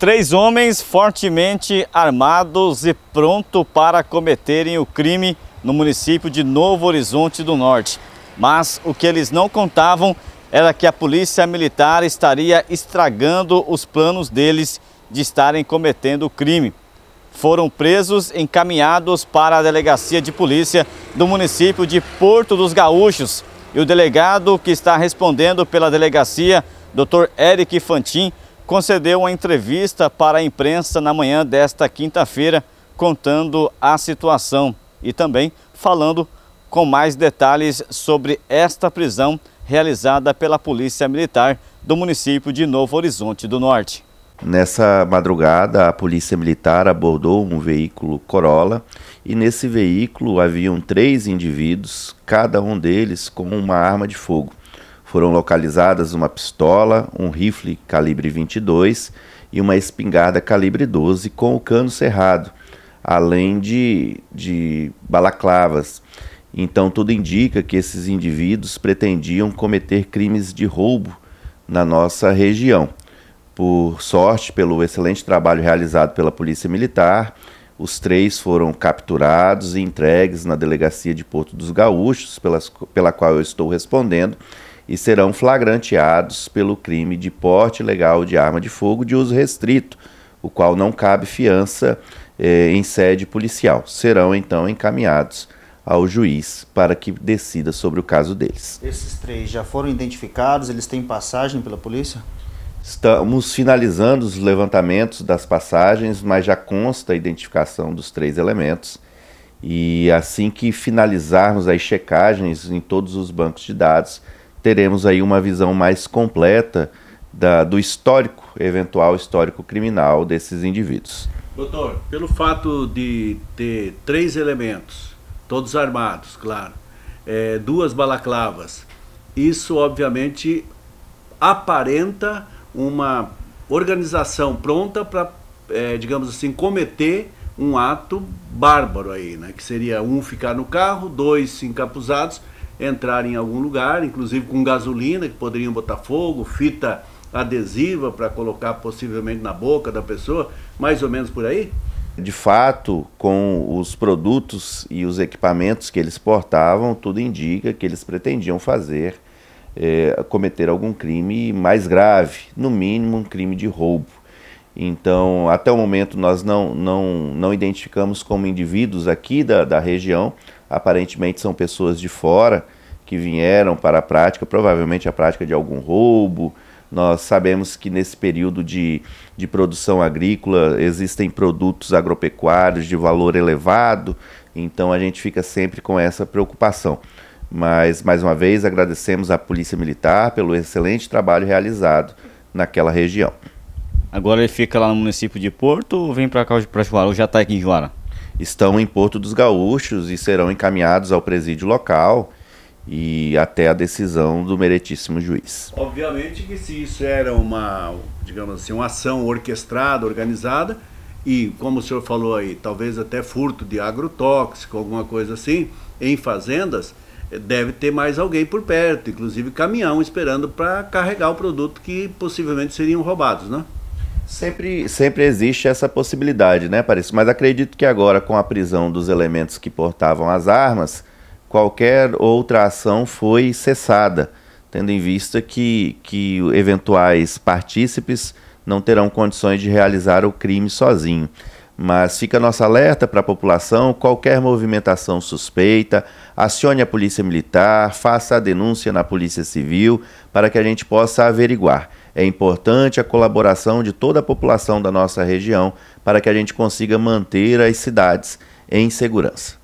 Três homens fortemente armados e pronto para cometerem o crime no município de Novo Horizonte do Norte. Mas o que eles não contavam era que a polícia militar estaria estragando os planos deles de estarem cometendo o crime. Foram presos encaminhados para a delegacia de polícia do município de Porto dos Gaúchos. E o delegado que está respondendo pela delegacia, Dr. Eric Fantin, concedeu uma entrevista para a imprensa na manhã desta quinta-feira, contando a situação e também falando com mais detalhes sobre esta prisão realizada pela Polícia Militar do município de Novo Horizonte do Norte. Nessa madrugada, a Polícia Militar abordou um veículo Corolla e nesse veículo haviam três indivíduos, cada um deles com uma arma de fogo. Foram localizadas uma pistola, um rifle calibre 22 e uma espingarda calibre 12 com o cano cerrado, além de, de balaclavas. Então, tudo indica que esses indivíduos pretendiam cometer crimes de roubo na nossa região. Por sorte, pelo excelente trabalho realizado pela Polícia Militar, os três foram capturados e entregues na delegacia de Porto dos Gaúchos, pelas, pela qual eu estou respondendo, e serão flagranteados pelo crime de porte legal de arma de fogo de uso restrito, o qual não cabe fiança eh, em sede policial. Serão então encaminhados ao juiz para que decida sobre o caso deles. Esses três já foram identificados? Eles têm passagem pela polícia? Estamos finalizando os levantamentos das passagens, mas já consta a identificação dos três elementos. E assim que finalizarmos as checagens em todos os bancos de dados, teremos aí uma visão mais completa da, do histórico, eventual histórico criminal desses indivíduos. Doutor, pelo fato de ter três elementos, todos armados, claro, é, duas balaclavas, isso obviamente aparenta uma organização pronta para, é, digamos assim, cometer um ato bárbaro aí, né? Que seria um ficar no carro, dois encapuzados entrar em algum lugar, inclusive com gasolina, que poderiam botar fogo, fita adesiva para colocar possivelmente na boca da pessoa, mais ou menos por aí? De fato, com os produtos e os equipamentos que eles portavam, tudo indica que eles pretendiam fazer, é, cometer algum crime mais grave, no mínimo um crime de roubo. Então, até o momento, nós não, não, não identificamos como indivíduos aqui da, da região, aparentemente são pessoas de fora que vieram para a prática, provavelmente a prática de algum roubo. Nós sabemos que nesse período de, de produção agrícola existem produtos agropecuários de valor elevado, então a gente fica sempre com essa preocupação. Mas, mais uma vez, agradecemos à Polícia Militar pelo excelente trabalho realizado naquela região. Agora ele fica lá no município de Porto ou vem para cá para Juara? Ou já está aqui em Juara? estão em Porto dos Gaúchos e serão encaminhados ao presídio local e até a decisão do meritíssimo juiz. Obviamente que se isso era uma, digamos assim, uma ação orquestrada, organizada, e como o senhor falou aí, talvez até furto de agrotóxico, alguma coisa assim, em fazendas, deve ter mais alguém por perto, inclusive caminhão esperando para carregar o produto que possivelmente seriam roubados, né? Sempre, sempre existe essa possibilidade, né, Paris? Mas acredito que agora, com a prisão dos elementos que portavam as armas, qualquer outra ação foi cessada, tendo em vista que, que eventuais partícipes não terão condições de realizar o crime sozinho. Mas fica nosso alerta para a população: qualquer movimentação suspeita, acione a Polícia Militar, faça a denúncia na Polícia Civil para que a gente possa averiguar. É importante a colaboração de toda a população da nossa região para que a gente consiga manter as cidades em segurança.